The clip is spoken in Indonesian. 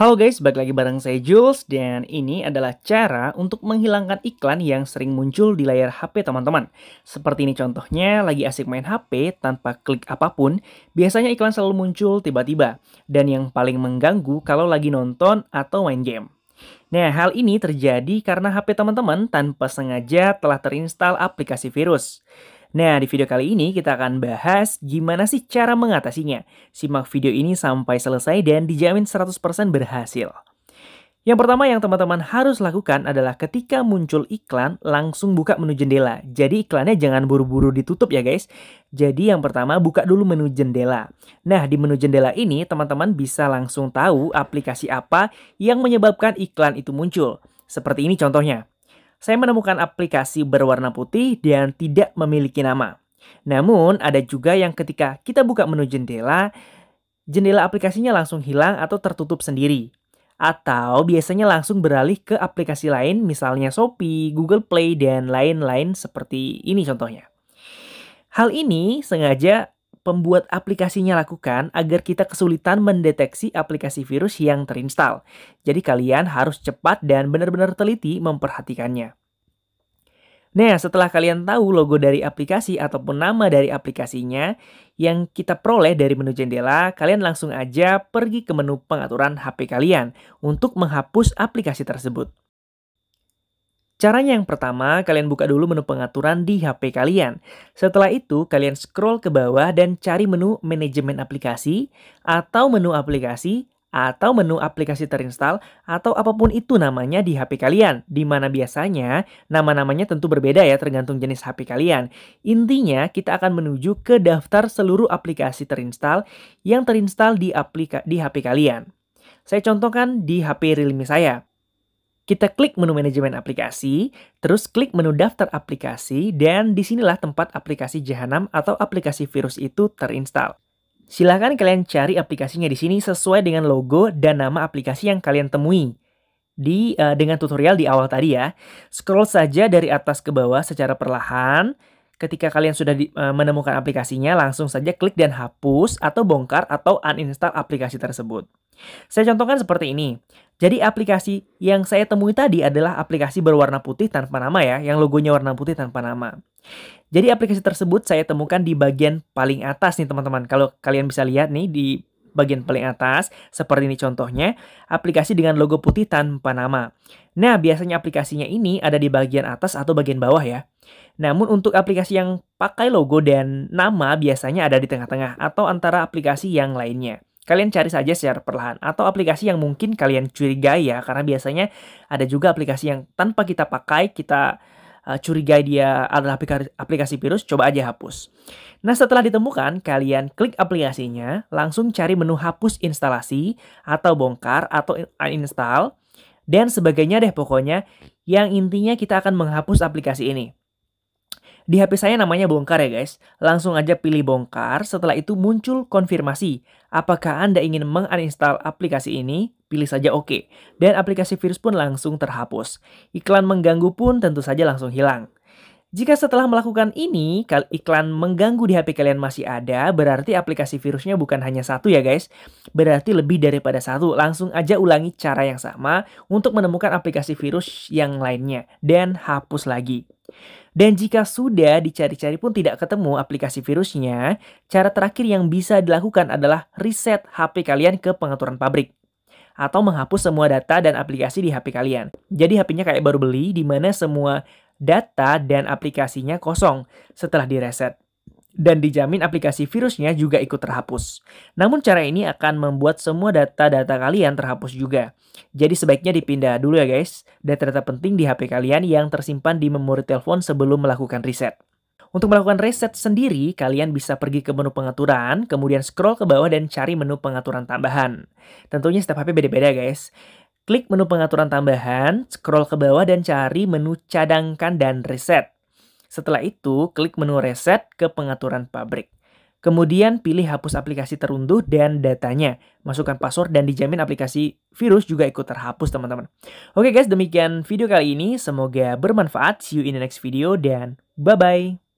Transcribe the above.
Halo guys, balik lagi bareng saya Jules dan ini adalah cara untuk menghilangkan iklan yang sering muncul di layar HP teman-teman. Seperti ini contohnya, lagi asik main HP tanpa klik apapun, biasanya iklan selalu muncul tiba-tiba dan yang paling mengganggu kalau lagi nonton atau main game. Nah, hal ini terjadi karena HP teman-teman tanpa sengaja telah terinstal aplikasi virus. Nah, di video kali ini kita akan bahas gimana sih cara mengatasinya. Simak video ini sampai selesai dan dijamin 100% berhasil. Yang pertama yang teman-teman harus lakukan adalah ketika muncul iklan, langsung buka menu jendela. Jadi iklannya jangan buru-buru ditutup ya guys. Jadi yang pertama buka dulu menu jendela. Nah di menu jendela ini teman-teman bisa langsung tahu aplikasi apa yang menyebabkan iklan itu muncul. Seperti ini contohnya saya menemukan aplikasi berwarna putih dan tidak memiliki nama. Namun, ada juga yang ketika kita buka menu jendela, jendela aplikasinya langsung hilang atau tertutup sendiri. Atau biasanya langsung beralih ke aplikasi lain, misalnya Shopee, Google Play, dan lain-lain seperti ini contohnya. Hal ini sengaja pembuat aplikasinya lakukan agar kita kesulitan mendeteksi aplikasi virus yang terinstal. Jadi kalian harus cepat dan benar-benar teliti memperhatikannya. Nah, setelah kalian tahu logo dari aplikasi ataupun nama dari aplikasinya yang kita peroleh dari menu jendela, kalian langsung aja pergi ke menu pengaturan HP kalian untuk menghapus aplikasi tersebut. Caranya yang pertama, kalian buka dulu menu pengaturan di HP kalian. Setelah itu, kalian scroll ke bawah dan cari menu manajemen aplikasi, atau menu aplikasi, atau menu aplikasi terinstall, atau apapun itu namanya di HP kalian. Di mana biasanya, nama-namanya tentu berbeda ya tergantung jenis HP kalian. Intinya, kita akan menuju ke daftar seluruh aplikasi terinstall yang terinstall di, aplika di HP kalian. Saya contohkan di HP Realme saya. Kita klik menu manajemen aplikasi, terus klik menu daftar aplikasi, dan disinilah tempat aplikasi Jahanam atau aplikasi virus itu terinstall. Silahkan kalian cari aplikasinya di sini sesuai dengan logo dan nama aplikasi yang kalian temui. Di, uh, dengan tutorial di awal tadi ya, scroll saja dari atas ke bawah secara perlahan. Ketika kalian sudah di, uh, menemukan aplikasinya, langsung saja klik dan hapus atau bongkar atau uninstall aplikasi tersebut. Saya contohkan seperti ini. Jadi aplikasi yang saya temui tadi adalah aplikasi berwarna putih tanpa nama ya, yang logonya warna putih tanpa nama. Jadi aplikasi tersebut saya temukan di bagian paling atas nih teman-teman. Kalau kalian bisa lihat nih di bagian paling atas, seperti ini contohnya, aplikasi dengan logo putih tanpa nama. Nah, biasanya aplikasinya ini ada di bagian atas atau bagian bawah ya. Namun untuk aplikasi yang pakai logo dan nama biasanya ada di tengah-tengah atau antara aplikasi yang lainnya. Kalian cari saja secara perlahan atau aplikasi yang mungkin kalian curigai ya karena biasanya ada juga aplikasi yang tanpa kita pakai kita uh, curigai dia adalah aplikasi, aplikasi virus, coba aja hapus. Nah, setelah ditemukan, kalian klik aplikasinya, langsung cari menu hapus instalasi atau bongkar atau uninstall dan sebagainya deh pokoknya yang intinya kita akan menghapus aplikasi ini. Di HP saya namanya bongkar ya guys. Langsung aja pilih bongkar, setelah itu muncul konfirmasi. Apakah Anda ingin menginstal aplikasi ini? Pilih saja oke. OK. Dan aplikasi virus pun langsung terhapus. Iklan mengganggu pun tentu saja langsung hilang. Jika setelah melakukan ini, iklan mengganggu di HP kalian masih ada, berarti aplikasi virusnya bukan hanya satu ya guys. Berarti lebih daripada satu. Langsung aja ulangi cara yang sama untuk menemukan aplikasi virus yang lainnya dan hapus lagi. Dan jika sudah dicari-cari pun tidak ketemu aplikasi virusnya, cara terakhir yang bisa dilakukan adalah reset HP kalian ke pengaturan pabrik atau menghapus semua data dan aplikasi di HP kalian. Jadi HP-nya kayak baru beli di mana semua data dan aplikasinya kosong setelah direset. Dan dijamin aplikasi virusnya juga ikut terhapus. Namun cara ini akan membuat semua data-data kalian terhapus juga. Jadi sebaiknya dipindah dulu ya guys, data-data penting di HP kalian yang tersimpan di memori telepon sebelum melakukan reset. Untuk melakukan reset sendiri, kalian bisa pergi ke menu pengaturan, kemudian scroll ke bawah dan cari menu pengaturan tambahan. Tentunya setiap HP beda-beda guys. Klik menu pengaturan tambahan, scroll ke bawah dan cari menu cadangkan dan reset. Setelah itu, klik menu reset ke pengaturan pabrik. Kemudian pilih hapus aplikasi terunduh dan datanya. Masukkan password dan dijamin aplikasi virus juga ikut terhapus teman-teman. Oke guys, demikian video kali ini. Semoga bermanfaat. See you in the next video dan bye-bye.